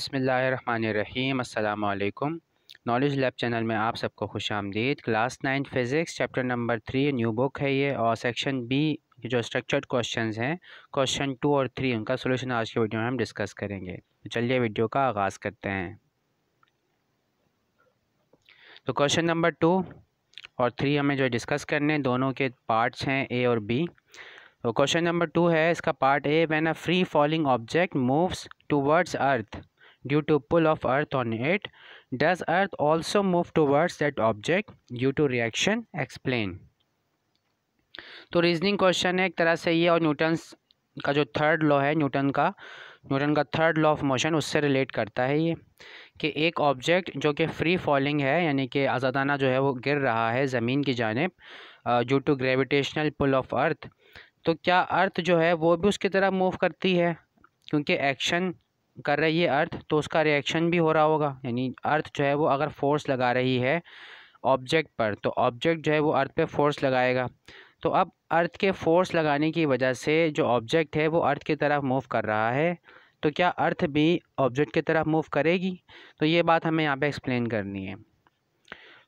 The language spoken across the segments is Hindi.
बसमीम् अल्लाम नॉलेज लैब चैनल में आप सबको खुश आमदीद class nine physics chapter number three new book है ये और सेक्शन बी जो स्ट्रक्चर्ड क्वेश्चंस हैं क्वेश्चन टू और थ्री उनका सोल्यूशन आज की वीडियो में हम डिस्कस करेंगे तो चलिए वीडियो का आगाज़ करते हैं तो क्वेश्चन नंबर टू और थ्री हमें जो डिस्कस करने दोनों के पार्ट्स हैं ए और बी तो क्वेश्चन नंबर टू है इसका part A when a free falling object moves towards earth due to pull of earth on it does earth also move towards that object due to reaction explain तो रीजनिंग क्वेश्चन है एक तरह से ये और न्यूटन का जो थर्ड लॉ है न्यूटन का न्यूटन का थर्ड लॉ ऑफ मोशन उससे रिलेट करता है ये कि एक ऑब्जेक्ट जो कि फ्री फॉलिंग है यानी कि आज़ादाना जो है वो गिर रहा है ज़मीन की जानब due to gravitational pull of earth तो क्या अर्थ जो है वो भी उसकी तरह मूव करती है क्योंकि एक्शन कर रही है अर्थ तो उसका रिएक्शन भी हो रहा होगा यानी अर्थ जो है वो अगर फोर्स लगा रही है ऑब्जेक्ट पर तो ऑब्जेक्ट जो है वो अर्थ पे फोर्स लगाएगा तो अब अर्थ के फोर्स लगाने की वजह से जो ऑब्जेक्ट है वो अर्थ की तरफ मूव कर रहा है तो क्या अर्थ भी ऑब्जेक्ट की तरफ मूव करेगी तो ये बात हमें यहाँ पे एक्सप्लेन करनी है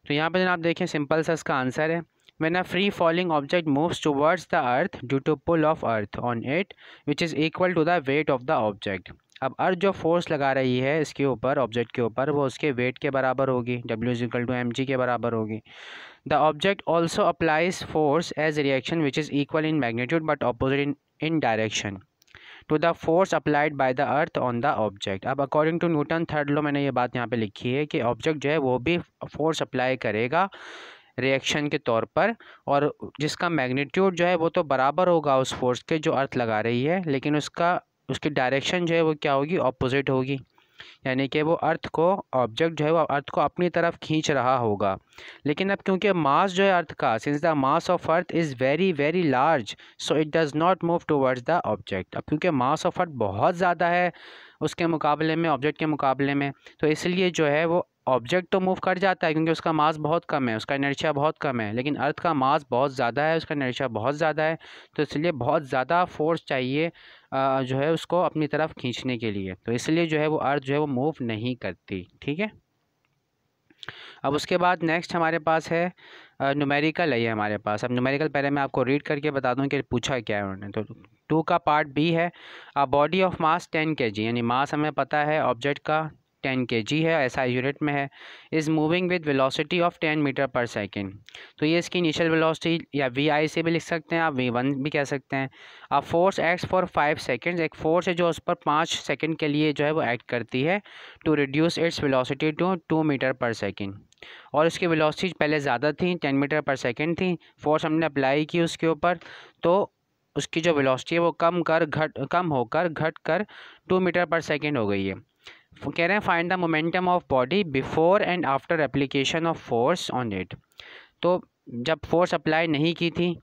तो यहाँ पर जनाब देखें सिंपल सा इसका आंसर है when a free falling object moves towards the earth due to pull of earth on it which is equal to the weight of the object अब अर्थ जो फोर्स लगा रही है इसके ऊपर ऑब्जेक्ट के ऊपर वो उसके वेट के बराबर होगी W is equal to M G के बराबर होगी the object also applies force as reaction which is equal in magnitude but opposite in in direction to the force applied by the earth on the object अब according to Newton third law मैंने ये बात यहाँ पे लिखी है कि ऑब्जेक्ट जो है वो भी फोर्स अप्लाई करेगा रिएक्शन के तौर पर और जिसका मैग्नीट्यूड जो है वो तो बराबर होगा उस फोर्स के जो अर्थ लगा रही है लेकिन उसका उसकी डायरेक्शन जो है वो क्या होगी ऑपोजिट होगी यानी कि वो अर्थ को ऑब्जेक्ट जो है वो अर्थ को अपनी तरफ खींच रहा होगा लेकिन अब क्योंकि मास जो है अर्थ का since the mass of earth is very very large so it does not move towards the object अब क्योंकि मास ऑफ अर्थ बहुत ज़्यादा है उसके मुकाबले में ऑब्जेक्ट के मुकाबले में तो इसलिए जो है वो ऑब्जेक्ट तो मूव कर जाता है क्योंकि उसका मास बहुत कम है उसका इनर्शिया बहुत कम है लेकिन अर्थ का मास बहुत ज़्यादा है उसका इनर्शिया बहुत ज़्यादा है तो इसलिए बहुत ज़्यादा फोर्स चाहिए जो है उसको अपनी तरफ खींचने के लिए तो इसलिए जो है वो अर्थ जो है वो मूव नहीं करती ठीक है अब उसके बाद नेक्स्ट हमारे पास है न्यूमेरिकल है हमारे पास अब न्यूमेरिकल पहले मैं आपको रीड करके बता दूं कि पूछा क्या है उन्होंने तो टू का पार्ट बी है a body of mass ten K G यानी मास हमें पता है ऑब्जेक्ट का टेन के जी है ऐसा यूनिट में है is moving with velocity of ten metre per second तो ये इसकी इनिशियल वेलोसिटी या वी आई से भी लिख सकते हैं आप वी वन भी कह सकते हैं अब force X for five second एक फोर्स है जो उस पर पाँच सेकेंड के लिए जो है वो एक्ट करती है to reduce its velocity to two metre per second और उसकी वेलोसिटी पहले ज़्यादा थी टेन मीटर पर सेकेंड थी फोर्स हमने अप्लाई की उसके ऊपर तो उसकी जो वेलोसिटी है वो कम कर घट कम होकर घट कर टू मीटर पर सेकेंड हो गई है कह रहे हैं find the momentum of body before and after application of force on it तो जब फोर्स अप्लाई नहीं की थी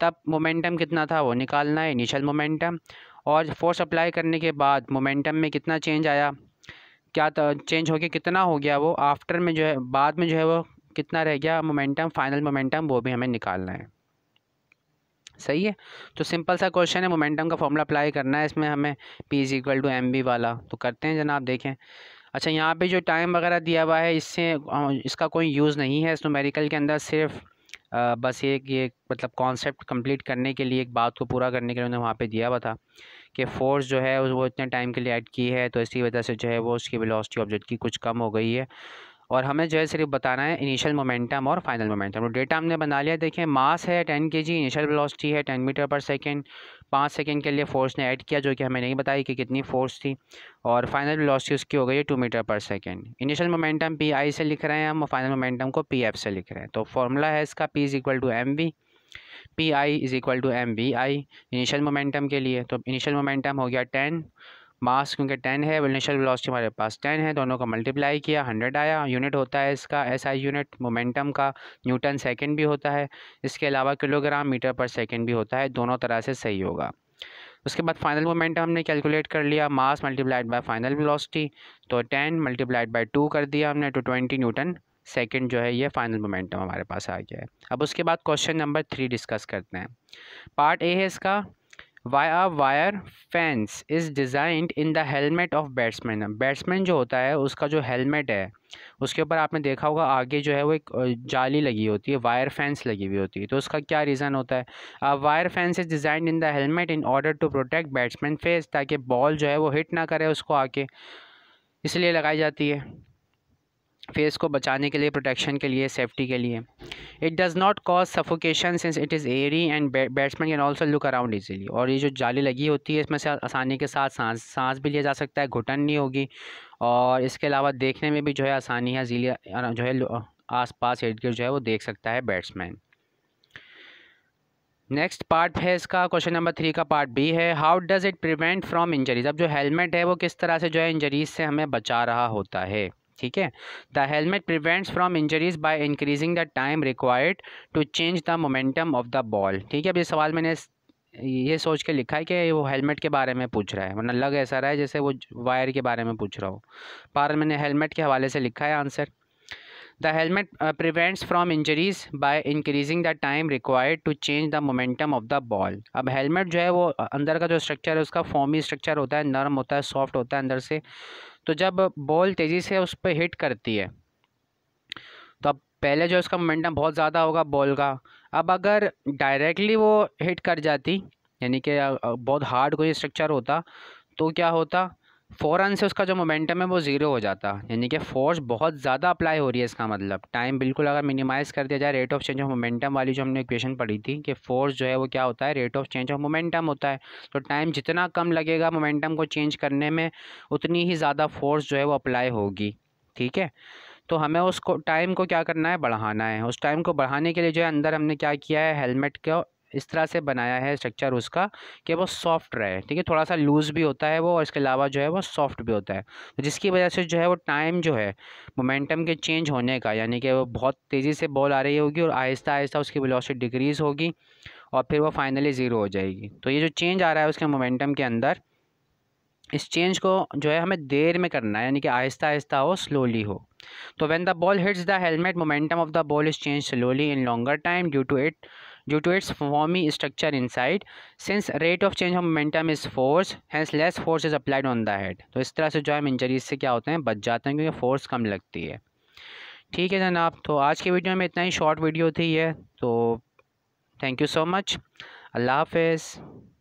तब मोमेंटम कितना था वो निकालना है इनिशियल मोमेंटम और फोर्स अप्लाई करने के बाद मोमेंटम में कितना चेंज आया क्या चेंज हो गया कितना हो गया वो आफ्टर में जो है बाद में जो है वो कितना रह गया मोमेंटम फाइनल मोमेंटम वो भी हमें निकालना है सही है तो सिंपल सा क्वेश्चन है मोमेंटम का फॉर्मूला अप्लाई करना है इसमें हमें P is equal to M V वाला तो करते हैं जनाब देखें अच्छा यहाँ पे जो टाइम वगैरह दिया हुआ है इससे इसका कोई यूज़ नहीं है इस नोमेरिकल के अंदर सिर्फ आ, बस एक ये मतलब कॉन्सेप्ट कंप्लीट करने के लिए एक बात को पूरा करने के लिए उन्होंने वहाँ पे दिया हुआ था कि फोर्स जो है वो इतने टाइम के लिए ऐड की है तो इसी वजह से जो है वो उसकी वेलोसिटी ऑब्जेक्ट की कुछ कम हो गई है और हमें जो है सिर्फ बताना है इनिशियल मोमेंटम और फाइनल मोमेंटम तो डेटा हमने बना लिया देखें मास है ten K G initial velocity है टेन मीटर पर सेकेंड पाँच सेकेंड के लिए फोर्स ने ऐड किया जो कि हमें नहीं बताई कि कितनी फोर्स थी और फाइनल वेलोसिटी उसकी हो गई है two metre per second initial momentum P I से लिख रहे हैं हम फाइनल मोमेंटम को पी एफ से लिख रहे हैं तो फॉर्मूला है इसका P is equal to M V P I is equal to M V I initial momentum के लिए तो इनिशियल मोमेंटम हो गया टेन मास क्योंकि टेन है इनिशियल वेलोसिटी हमारे पास टेन है दोनों का मल्टीप्लाई किया हंड्रेड आया यूनिट होता है इसका एस आई यूनिट मोमेंटम का न्यूटन सेकेंड भी होता है इसके अलावा किलोग्राम मीटर पर सेकेंड भी होता है दोनों तरह से सही होगा उसके बाद फाइनल मोमेंटम हमने कैलकुलेट कर लिया mass multiplied by final velocity तो टेन मल्टीप्लाइड बाय टू कर दिया हमने टू तो ट्वेंटी न्यूटन सेकंड जो है ये फाइनल मोमेंटम हमारे पास आ गया है अब उसके बाद क्वेश्चन नंबर थ्री डिस्कस करते हैं पार्ट ए है इसका why a wire fence is designed in the helmet of batsman batsman जो होता है उसका जो हेलमेट है उसके ऊपर आपने देखा होगा आगे जो है वो एक जाली लगी होती है वायर फैंस लगी हुई होती है तो उसका क्या रीज़न होता है a wire fence is designed in the helmet in order to protect batsman face ताकि बॉल जो है वो हिट ना करे उसको आके इसलिए लगाई जाती है फेस को बचाने के लिए प्रोटेक्शन के लिए सेफ्टी के लिए it does not cause suffocation since it is airy and batsman can also look around easily और ये जो जाली लगी होती है इसमें से आसानी के साथ सांस सांस भी लिया जा सकता है घुटन नहीं होगी और इसके अलावा देखने में भी जो है आसानी है जिले जो है आस पास इर्द गिर्द जो है वो देख सकता है बैट्समैन नेक्स्ट पार्ट है इसका क्वेश्चन नंबर थ्री का पार्ट बी है how does it prevent from injuries अब जो हेलमेट है वो किस तरह से जो है इंजरीज से हमें बचा रहा होता है ठीक है the helmet prevents from injuries by increasing the time required to change the momentum of the ball ठीक है अब ये सवाल मैंने ये सोच के लिखा है कि वो हेलमेट के बारे में पूछ रहा है वरना लग ऐसा रहा है जैसे वो वायर के बारे में पूछ रहा हो पर मैंने हेलमेट के हवाले से लिखा है answer the helmet uh, prevents from injuries by increasing the time required to change the momentum of the ball अब helmet जो है वो अंदर का जो structure है उसका foamy structure होता है नरम होता है soft होता है अंदर से तो जब बॉल तेज़ी से उस पर हिट करती है तो अब पहले जो है उसका मोमेंटम बहुत ज़्यादा होगा बॉल का अब अगर डायरेक्टली वो हिट कर जाती यानी कि बहुत हार्ड कोई स्ट्रक्चर होता तो क्या होता फ़ौरन से उसका जो मोमेंटम है वो ज़ीरो हो जाता यानी कि फोर्स बहुत ज़्यादा अप्लाई हो रही है इसका मतलब टाइम बिल्कुल अगर मिनिमाइज़ कर दिया जाए rate of change of momentum वाली जो हमने इक्वेशन पढ़ी थी कि फोर्स जो है वो क्या होता है rate of change of momentum होता है तो टाइम जितना कम लगेगा मोमेंटम को चेंज करने में उतनी ही ज़्यादा फोर्स जो है वो अप्लाई होगी ठीक है तो हमें उसको टाइम को क्या करना है बढ़ाना है उस टाइम को बढ़ाने के लिए जो है अंदर हमने क्या किया है हेलमेट को इस तरह से बनाया है स्ट्रक्चर उसका कि वो सॉफ्ट रहे ठीक है थोड़ा सा लूज़ भी होता है वो और इसके अलावा जो है वो सॉफ्ट भी होता है तो जिसकी वजह से जो है वो टाइम जो है मोमेंटम के चेंज होने का यानी कि वो बहुत तेज़ी से बॉल आ रही होगी और आहिस्ता आहिस्ता उसकी वेलोसिटी डिक्रीज़ होगी और फिर वो फाइनली ज़ीरो हो जाएगी तो ये जो चेंज आ रहा है उसके मोमेंटम के अंदर इस चेंज को जो है हमें देर में करना है यानी कि आहिस्ता आहिस्ता हो स्लोली हो तो when the ball hits the helmet momentum of the ball is change slowly in longer time due to it due to its foamy structure inside since rate of change of momentum is force hence less force is applied on the head तो इस तरह से जो हम इंजरीज से क्या होते हैं बच जाते हैं क्योंकि फोर्स कम लगती है ठीक है जनाब तो आज की वीडियो में इतना ही शॉर्ट वीडियो थी ये तो thank you so much Allah half